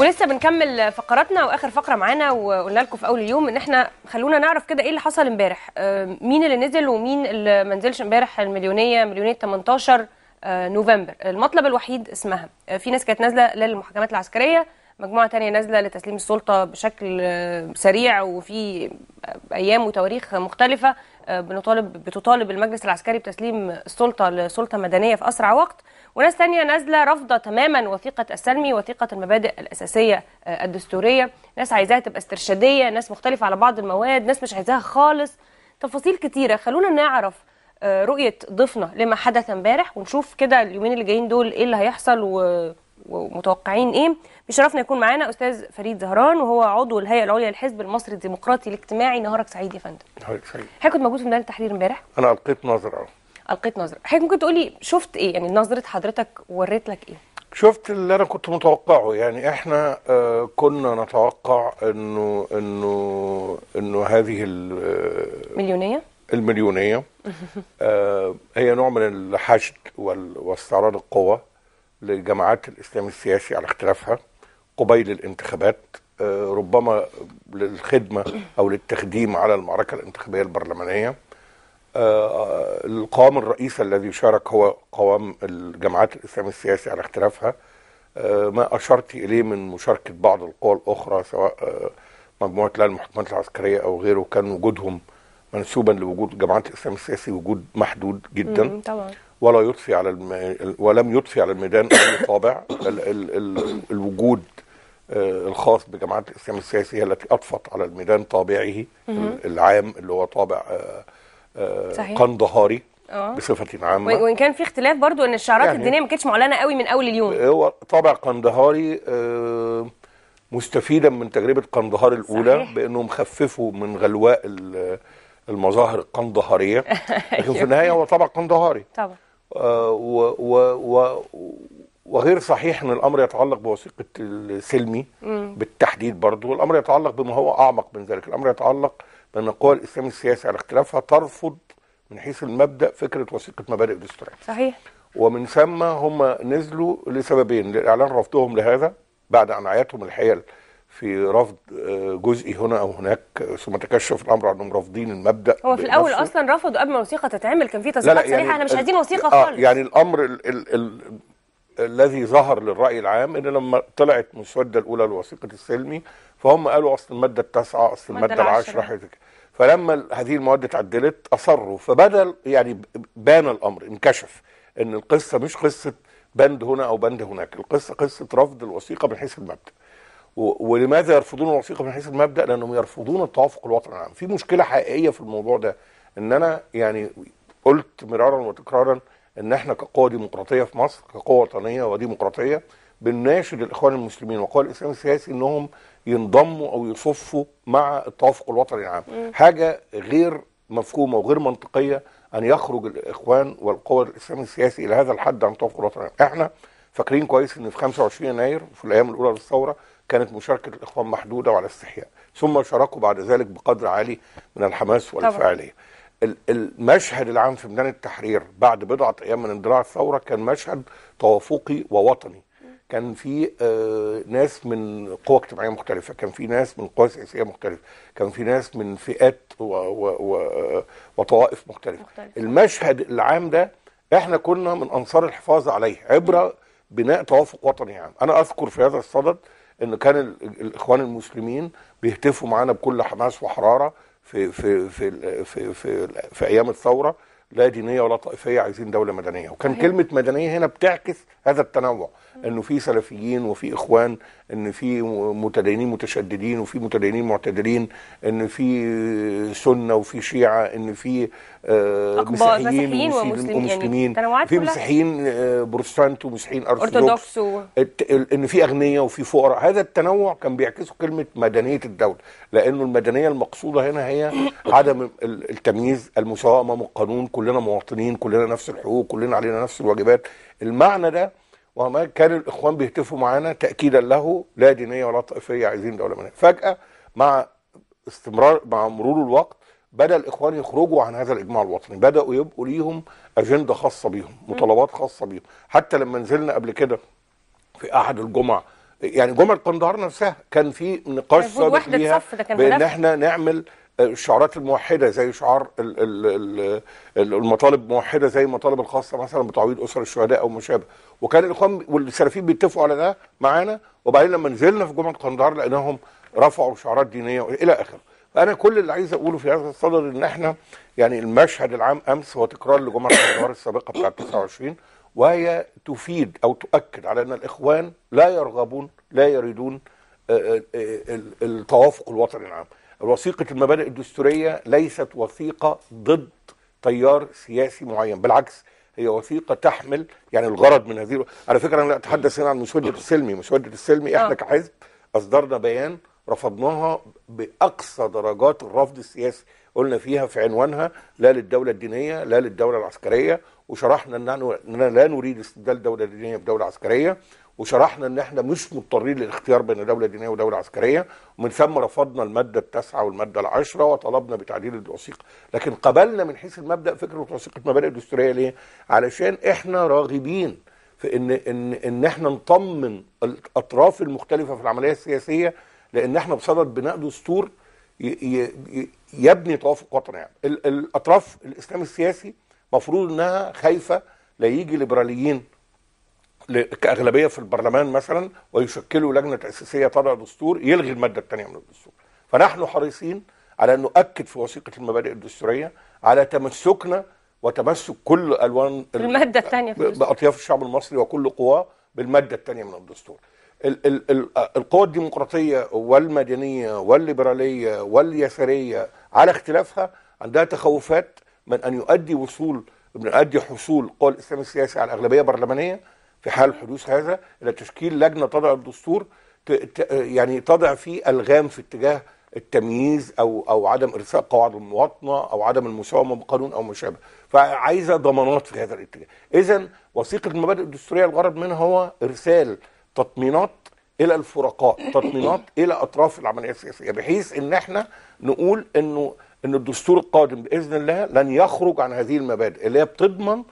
ولسه بنكمل فقراتنا واخر فقره معانا وقلنا لكم في اول اليوم ان احنا خلونا نعرف كده ايه اللي حصل امبارح آه، مين اللي نزل ومين اللي ما نزلش امبارح المليونيه مليونيه 18 آه، نوفمبر المطلب الوحيد اسمها آه، في ناس كانت نازله للمحاكمات العسكريه مجموعه تانية نازله لتسليم السلطه بشكل سريع وفي ايام وتواريخ مختلفه بنطالب بتطالب المجلس العسكري بتسليم السلطه لسلطه مدنيه في اسرع وقت وناس تانية نازلة رافضة تماما وثيقة السلمي وثيقة المبادئ الأساسية آه، الدستورية ناس عايزاها تبقى استرشادية ناس مختلفة على بعض المواد ناس مش عايزاها خالص تفاصيل كتيرة خلونا نعرف آه، رؤية ضيفنا لما حدث امبارح ونشوف كده اليومين اللي جايين دول ايه اللي هيحصل و... ومتوقعين ايه بيشرفنا يكون معانا استاذ فريد زهران وهو عضو الهيئه العليا للحزب المصري الديمقراطي الاجتماعي نهارك سعيد يا فندم نهارك سعيد حضرتك كنت موجود في ميدان التحرير امبارح انا القيت نظره القيت نظره حضرتك ممكن تقولي شفت ايه يعني نظره حضرتك وريت لك ايه شفت اللي انا كنت متوقعه يعني احنا آه كنا نتوقع انه انه انه هذه آه، المليونيه المليونيه آه هي نوع من الحشد واستعراض القوه لجماعات الاسلام السياسي على اختلافها قبيل الانتخابات آه ربما للخدمه او للتخديم على المعركه الانتخابيه البرلمانيه آه، القوام الرئيسي الذي شارك هو قوام الجماعات الإسلام السياسي على اختلافها آه، ما أشرت إليه من مشاركة بعض القوى الأخرى سواء آه، مجموعة لا المحكمات العسكرية أو غيره كان وجودهم منسوبا لوجود جماعات الإسلام السياسي وجود محدود جدا ولا يضفي على الم... ولم يضفي على الميدان أي طابع ال... ال... ال... الوجود الخاص بجماعات الإسلام السياسي التي أضفت على الميدان طابعه العام اللي هو طابع صحيح. قندهاري أوه. بصفه عامه وان كان في اختلاف برضو ان الشعارات يعني الدينيه ما كانتش معلنه قوي من اول اليوم هو طابع قندهاري آه، مستفيدا من تجربه قندهار الاولى صحيح. بانهم خففوا من غلواء المظاهر القندهاريه لكن في النهايه هو طابع قندهاري طبعا آه، و و و وغير صحيح ان الامر يتعلق بوثيقه السلمي بالتحديد برضه والامر يتعلق بما هو اعمق من ذلك الامر يتعلق بأن القوى الإسلامية السياسية على اختلافها ترفض من حيث المبدأ فكرة وثيقة مبادئ دستوريه. صحيح ومن ثم هم نزلوا لسببين لإعلان رفضهم لهذا بعد أن عيتهم الحيل في رفض آه، جزئي هنا او هناك آه، ثم تكشف الامر انهم رافضين المبدا هو في الاول اصلا رفضوا قبل ما الوثيقه تتعمل كان في تصريحات يعني صريحه احنا مش عايزين وثيقه آه خالص يعني الامر الـ ال ال الذي ظهر للرأي العام إن لما طلعت المسودة الأولى لوثيقة السلمي فهم قالوا أصل المادة التاسعة أصل المادة العاشرة فلما هذه المواد اتعدلت أصروا فبدل يعني بان الأمر انكشف إن القصة مش قصة بند هنا أو بند هناك القصة قصة رفض الوثيقة من حيث المبدأ ولماذا يرفضون الوثيقة من حيث المبدأ لأنهم يرفضون التوافق الوطني العام في مشكلة حقيقية في الموضوع ده إن أنا يعني قلت مرارا وتكرارا ان احنا كقوه ديمقراطيه في مصر كقوه وطنيه وديمقراطيه بنناشد الاخوان المسلمين وقوى الاسلام السياسي انهم ينضموا او يصفوا مع التوافق الوطني العام م. حاجه غير مفهومه وغير منطقيه ان يخرج الاخوان والقوى الاسلام السياسي الى هذا الحد عن التوافق الوطني العام احنا فاكرين كويس ان في 25 يناير في الايام الاولى للثوره كانت مشاركه الاخوان محدوده وعلى استحياء ثم شاركوا بعد ذلك بقدر عالي من الحماس والفاعليه طبعا. المشهد العام في ميدان التحرير بعد بضعه ايام من اندلاع الثوره كان مشهد توافقي ووطني كان في آه، ناس من قوى اجتماعيه مختلفه كان في ناس من قوى سياسيه مختلفه كان في ناس من فئات و و و وطوائف مختلفه مختلف. المشهد العام ده احنا كنا من انصار الحفاظ عليه عبر بناء توافق وطني عام انا اذكر في هذا الصدد ان كان الاخوان المسلمين بيهتفوا معانا بكل حماس وحراره في في في في في, في ايام الثوره لا دينيه ولا طائفيه عايزين دوله مدنيه وكان كلمه مدنيه هنا بتعكس هذا التنوع انه في سلفيين وفي اخوان ان في متدينين متشددين وفي متدينين معتدلين ان في سنه وفي شيعه ان في آه، مسيحيين ومسلمين, ومسلمين يعني في مسيحيين آه، بروتستانت ومسيحيين ارثوذكس و... ان في اغنياء وفي فقراء هذا التنوع كان بيعكسه كلمه مدنيه الدوله لانه المدنيه المقصوده هنا هي عدم التمييز المساواه امام القانون كلنا مواطنين كلنا نفس الحقوق كلنا علينا نفس الواجبات المعنى ده وما كان الاخوان بيهتفوا معانا تاكيدا له لا دينيه ولا طائفيه عايزين دوله منها فجاه مع استمرار مع مرور الوقت بدا الاخوان يخرجوا عن هذا الاجماع الوطني بداوا يبقوا ليهم اجنده خاصه بيهم مطالبات خاصه بيهم حتى لما نزلنا قبل كده في احد الجمع يعني جمعه قندهار نفسها كان في نقاش سابق ليها بان احنا نعمل آه، الشعارات الموحده زي شعار المطالب موحده زي المطالب الخاصه مثلا بتعويض اسر الشهداء او ما شابه وكان الاخوان والسلفيين بيتفقوا على ده معانا وبعدين لما نزلنا في جمعه قندهار لقيناهم رفعوا شعارات دينيه الى اخره انا كل اللي عايز اقوله في هذا الصدد ان احنا يعني المشهد العام امس هو تكرار لجمعه الحوار السابقه بتاعه 29 وهي تفيد او تؤكد على ان الاخوان لا يرغبون لا يريدون آه، آه، آه، التوافق الوطني العام. وثيقه المبادئ الدستوريه ليست وثيقه ضد تيار سياسي معين، بالعكس هي وثيقه تحمل يعني الغرض من هذه على فكره انا لا اتحدث هنا عن مسوده السلمي، مسوده السلمي احنا كحزب اصدرنا بيان رفضناها باقصى درجات الرفض السياسي قلنا فيها في عنوانها لا للدوله الدينيه لا للدوله العسكريه وشرحنا اننا لا نريد استبدال دوله دينيه بدوله عسكريه وشرحنا ان احنا مش مضطرين للاختيار بين دوله دينيه ودوله عسكريه ومن ثم رفضنا الماده التاسعه والماده العشره وطلبنا بتعديل الوثيقه لكن قبلنا من حيث المبدا فكره توثيق المبادئ الدستوريه ليه علشان احنا راغبين في ان ان ان احنا نطمن الاطراف المختلفه في العمليه السياسيه لان احنا بصدد بناء دستور يبني توافق وطني يعني. الاطراف الاسلام السياسي مفروض انها خايفه لا يجي ليبراليين كاغلبيه في البرلمان مثلا ويشكلوا لجنه تاسيسيه تضع دستور يلغي الماده الثانيه من الدستور فنحن حريصين على ان نؤكد في وثيقه المبادئ الدستوريه على تمسكنا وتمسك كل الوان الماده الثانيه باطياف الشعب المصري وكل قواه بالماده الثانيه من الدستور القوى الديمقراطيه والمدنيه والليبراليه واليساريه على اختلافها عندها تخوفات من ان يؤدي وصول من يؤدي حصول قوى الاسلام السياسي على اغلبيه برلمانيه في حال حدوث هذا الى تشكيل لجنه تضع الدستور يعني تضع فيه الغام في اتجاه التمييز او او عدم ارساء قواعد المواطنه او عدم المساومه بقانون او ما شابه فعايزه ضمانات في هذا الاتجاه اذا وثيقه المبادئ الدستوريه الغرض منها هو ارسال تطمينات الى الفرقاء تطمينات الى اطراف العمليه السياسيه بحيث ان احنا نقول انه ان الدستور القادم باذن الله لن يخرج عن هذه المبادئ اللي هي بتضمن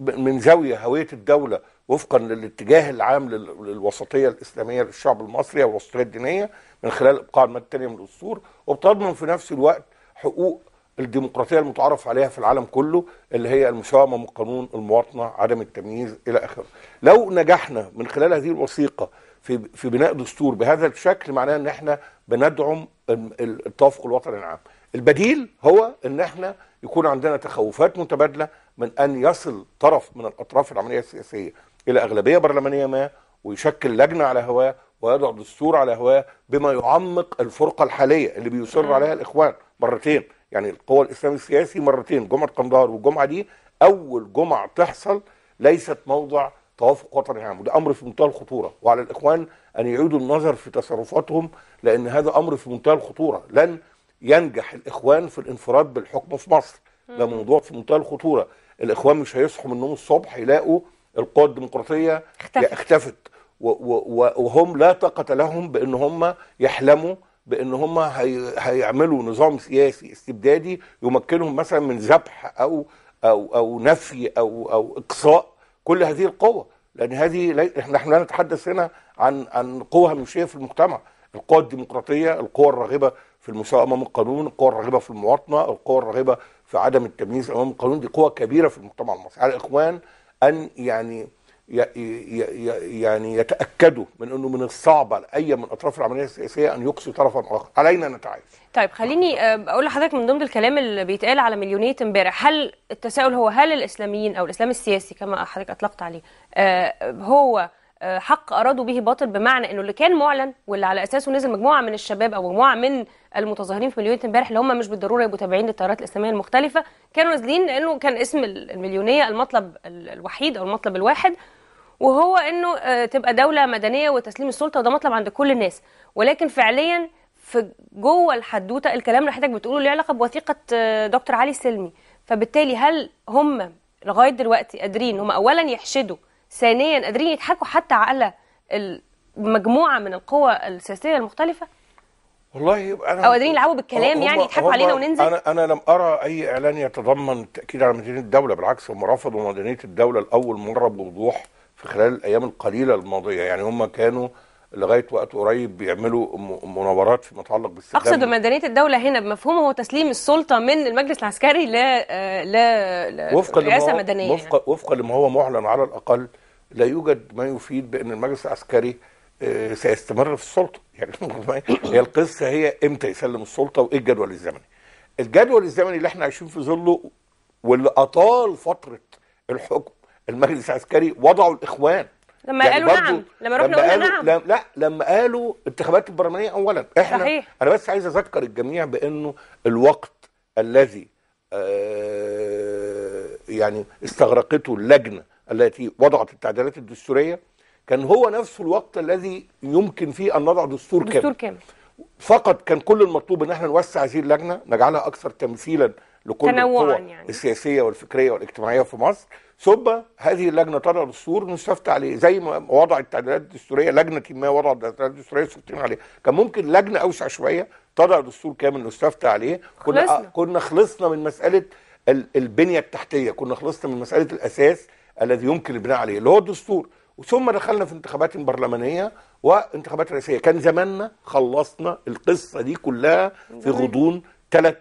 من زاويه هويه الدوله وفقا للاتجاه العام للوسطيه الاسلاميه للشعب المصري او الوسطيه الدينيه من خلال ابقاء الماده الثانيه من الدستور وبتضمن في نفس الوقت حقوق الديمقراطيه المتعارف عليها في العالم كله اللي هي المساومه من قانون المواطنه عدم التمييز الى اخره لو نجحنا من خلال هذه الوثيقه في في بناء دستور بهذا الشكل معناه ان احنا بندعم التوافق الوطني العام البديل هو ان احنا يكون عندنا تخوفات متبادله من ان يصل طرف من الاطراف العمليه السياسيه الى اغلبيه برلمانيه ما ويشكل لجنه على هواه ويضع دستور على هواه بما يعمق الفرقه الحاليه اللي بيصر عليها الاخوان مرتين يعني القوى الاسلامي السياسي مرتين جمعه قندهار والجمعه دي اول جمعه تحصل ليست موضع توافق وطني عام وده امر في منتهى الخطوره وعلى الاخوان ان يعيدوا النظر في تصرفاتهم لان هذا امر في منتهى الخطوره لن ينجح الاخوان في الانفراد بالحكم في مصر ده موضوع في منتهى الخطوره الاخوان مش هيصحوا من النوم الصبح يلاقوا القوى الديمقراطيه اختفت, اختفت. وهم لا طاقه لهم بان هم يحلموا بان هم هي... هيعملوا نظام سياسي استبدادي يمكنهم مثلا من ذبح او او او نفي او او اقصاء كل هذه القوة لان هذه نحن لا نتحدث هنا عن عن قوى هامشية في المجتمع القوى الديمقراطية القوى الراغبة في المساواة أمام القانون القوى الراغبة في المواطنة القوى الراغبة في عدم التمييز أمام القانون دي قوى كبيرة في المجتمع المصري على الإخوان أن يعني يعني يتاكدوا من انه من الصعب على اي من اطراف العمليه السياسيه ان يقصي طرفا اخر، علينا نتعايش. طيب خليني آه، اقول لحضرتك من ضمن الكلام اللي بيتقال على مليونيه امبارح، هل التساؤل هو هل الاسلاميين او الاسلام السياسي كما حضرتك اطلقت عليه آه، هو آه، حق ارادوا به باطل بمعنى انه اللي كان معلن واللي على اساسه نزل مجموعه من الشباب او مجموعه من المتظاهرين في مليونيه امبارح اللي هم مش بالضروره يبقوا تابعين للتيارات الاسلاميه المختلفه كانوا نازلين لانه كان اسم المليونيه المطلب الوحيد او المطلب الواحد وهو انه آه، تبقى دوله مدنيه وتسليم السلطه وده مطلب عند كل الناس ولكن فعليا في جوه الحدوته الكلام اللي حضرتك بتقوله له علاقه بوثيقه آه، دكتور علي سلمي فبالتالي هل هم لغايه دلوقتي قادرين هم اولا يحشدوا ثانيا قادرين يضحكوا حتى على مجموعه من القوى السياسيه المختلفه والله انا او قادرين يلعبوا بالكلام يعني يضحكوا علينا وننزل انا انا لم ارى اي اعلان يتضمن التاكيد على مدينه الدوله بالعكس هم رفضوا مدنيه الدوله لاول مره بوضوح في خلال الايام القليله الماضيه يعني هم كانوا لغايه وقت قريب بيعملوا مناورات فيما يتعلق بالسلام اقصد مدنيه الدوله هنا بمفهومه هو تسليم السلطه من المجلس العسكري ل ل وفقا رئاسه مدنيه وفقا وفقا لما هو معلن على الاقل لا يوجد ما يفيد بان المجلس العسكري آه، سيستمر في السلطه يعني هي القصه هي امتى يسلم السلطه وايه الجدول الزمني الجدول الزمني اللي احنا عايشين في ظله واللي اطال فتره الحكم المجلس العسكري وضعوا الاخوان لما يعني قالوا نعم لما رحنا لما قالوا نعم لا لما قالوا انتخابات البرلمانيه اولا احنا صحيح. انا بس عايز اذكر الجميع بانه الوقت الذي آه، يعني استغرقته اللجنه التي وضعت التعديلات الدستوريه كان هو نفس الوقت الذي يمكن فيه ان نضع دستور, دستور كامل. كامل فقط كان كل المطلوب ان احنا نوسع هذه اللجنه نجعلها اكثر تمثيلا لكل القوى يعني. السياسيه والفكريه والاجتماعيه في مصر ثم هذه اللجنه تضع دستور نستفتى عليه زي ما وضع التعديلات الدستوريه لجنه ما وضع التعديلات الدستوريه مستفتين عليه كان ممكن لجنه اوسع شويه تضع دستور كامل نستفتى عليه كنا خلصنا. آه، كنا خلصنا من مساله البنيه التحتيه كنا خلصنا من مساله الاساس الذي يمكن البناء عليه اللي هو الدستور وثم دخلنا في انتخابات برلمانيه وانتخابات رئاسيه كان زماننا خلصنا القصه دي كلها في غضون ثلاث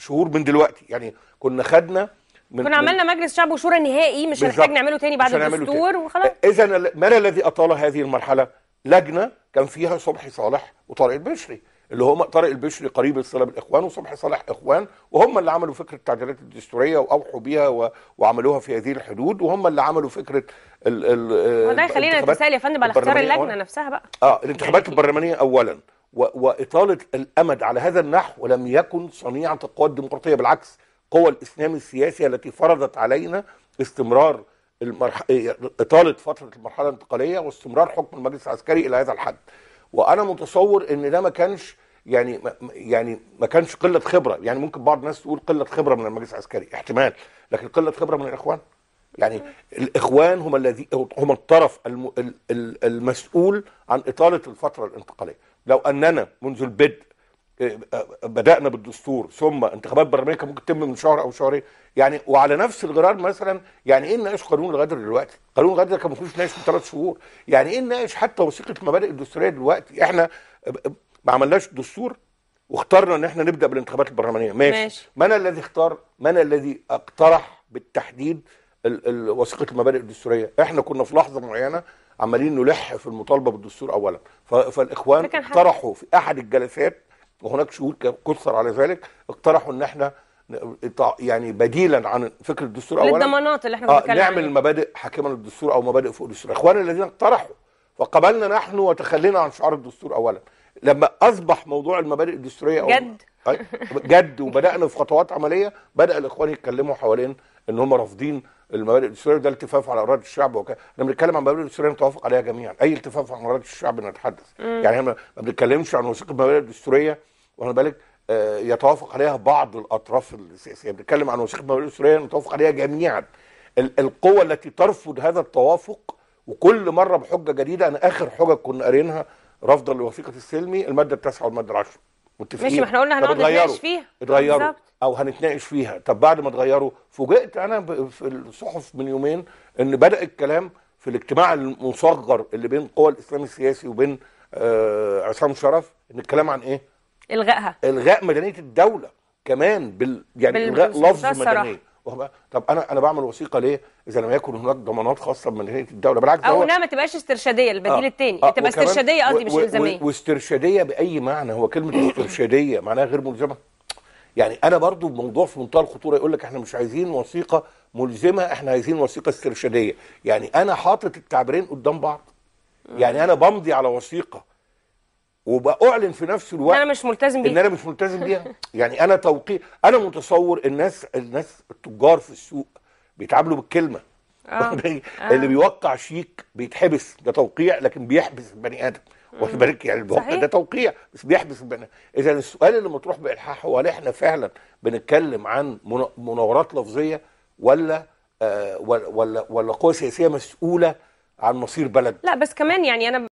شهور من دلوقتي يعني كنا خدنا من كنا عملنا مجلس شعب وشورى نهائي مش هنحتاج نعمله تاني بعد الدستور وخلاص اذا ما الذي اطال هذه المرحله لجنه كان فيها صبحي صالح وطارق البشري اللي هم طارق البشري قريب الصله بالاخوان وصبحي صالح اخوان وهم اللي عملوا فكره التعديلات الدستوريه واوحوا بيها و... وعملوها في هذه الحدود وهم اللي عملوا فكره ال ال وده يخلينا نتساءل يا فندم على اختيار اللجنه نفسها بقى اه الانتخابات البرلمانيه اولا واطاله الامد على هذا النحو ولم يكن صنيعه القوى الديمقراطيه بالعكس قوى الاسلام السياسي التي فرضت علينا استمرار المرح... اطاله فتره المرحله الانتقاليه واستمرار حكم المجلس العسكري الى هذا الحد وانا متصور ان ده ما كانش يعني يعني ما كانش قله خبره يعني ممكن بعض الناس تقول قله خبره من المجلس العسكري احتمال لكن قله خبره من الاخوان يعني الاخوان هم الذي هم الطرف المسؤول عن اطاله الفتره الانتقاليه لو اننا منذ البدء آه، آه، بدانا بالدستور ثم انتخابات برلمانيه كان ممكن تتم من شهر او شهرين يعني وعلى نفس الغرار مثلا يعني ايه نناقش قانون الغدر دلوقتي؟ قانون الغدر كان ما ناقش من ثلاث شهور يعني ايه نناقش حتى وثيقه المبادئ الدستوريه دلوقتي احنا ما عملناش دستور واخترنا ان احنا نبدا بالانتخابات البرلمانيه ماشي, ماشي. من الذي اختار؟ من الذي اقترح بالتحديد وثيقه المبادئ الدستوريه احنا كنا في لحظه معينه عمالين نلح في المطالبه بالدستور اولا فالاخوان اقترحوا في احد الجلسات وهناك شهود كثر على ذلك اقترحوا ان احنا يعني بديلا عن فكره الدستور اولا للضمانات اللي احنا بنتكلم آه نعمل مبادئ حاكمه للدستور او مبادئ فوق الدستور اخوان الذين اقترحوا فقبلنا نحن وتخلينا عن شعار الدستور اولا لما اصبح موضوع المبادئ الدستوريه جد جد وبدانا في خطوات عمليه بدا الاخوان يتكلموا حوالين ان هم رافضين المبادئ الدستوريه وده التفاف على اراده الشعب وكده احنا بنتكلم عن مبادئ الدستوريه نتوافق عليها جميعا اي التفاف عن اراده الشعب نتحدث مم. يعني احنا ما بنتكلمش عن وثيقه المبادئ الدستوريه واخد بالك آه يتوافق عليها بعض الاطراف السياسيه بنتكلم عن وثيقه المبادئ الدستوريه نتوافق عليها جميعا القوى التي ترفض هذا التوافق وكل مره بحجه جديده انا اخر حجه كنا قارينها رفضا لوثيقه السلمي الماده التاسعه والماده العشره متفقين ماشي ما احنا قلنا هنقعد نتناقش فيها اتغيروا او هنتناقش فيها طب بعد ما تغيروا فوجئت انا في الصحف من يومين ان بدا الكلام في الاجتماع المصغر اللي بين قوى الاسلام السياسي وبين آه، عصام شرف ان الكلام عن ايه الغائها الغاء مدنيه الدوله كمان بال يعني بال... الغاء لفظ مدنيه طب انا انا بعمل وثيقه ليه اذا لم يكن هناك ضمانات خاصه بمدنيه الدوله بالعكس او انها ما تبقاش استرشاديه البديل آه الثاني آه تبقى استرشاديه قصدي مش الزاميه واسترشاديه باي معنى هو كلمه استرشاديه معناها غير ملزمه يعني انا برضو بموضوع في منتهى الخطوره يقول لك احنا مش عايزين وثيقه ملزمه احنا عايزين وثيقه استرشاديه يعني انا حاطط التعبيرين قدام بعض يعني انا بمضي على وثيقه وباعلن في نفس الوقت انا مش ملتزم بيها ان انا مش ملتزم بيها يعني انا توقيع انا متصور الناس الناس التجار في السوق بيتعاملوا بالكلمه آه. آه. اللي بيوقع شيك بيتحبس ده توقيع لكن بيحبس البني ادم واخد بالك يعني البهقان ده توقيع بس بيحبس البني اذا السؤال اللي مطروح بالحاح هو احنا فعلا بنتكلم عن مناورات لفظيه ولا آه ولا, ولا قوى سياسيه مسؤوله عن مصير بلد لا بس كمان يعني انا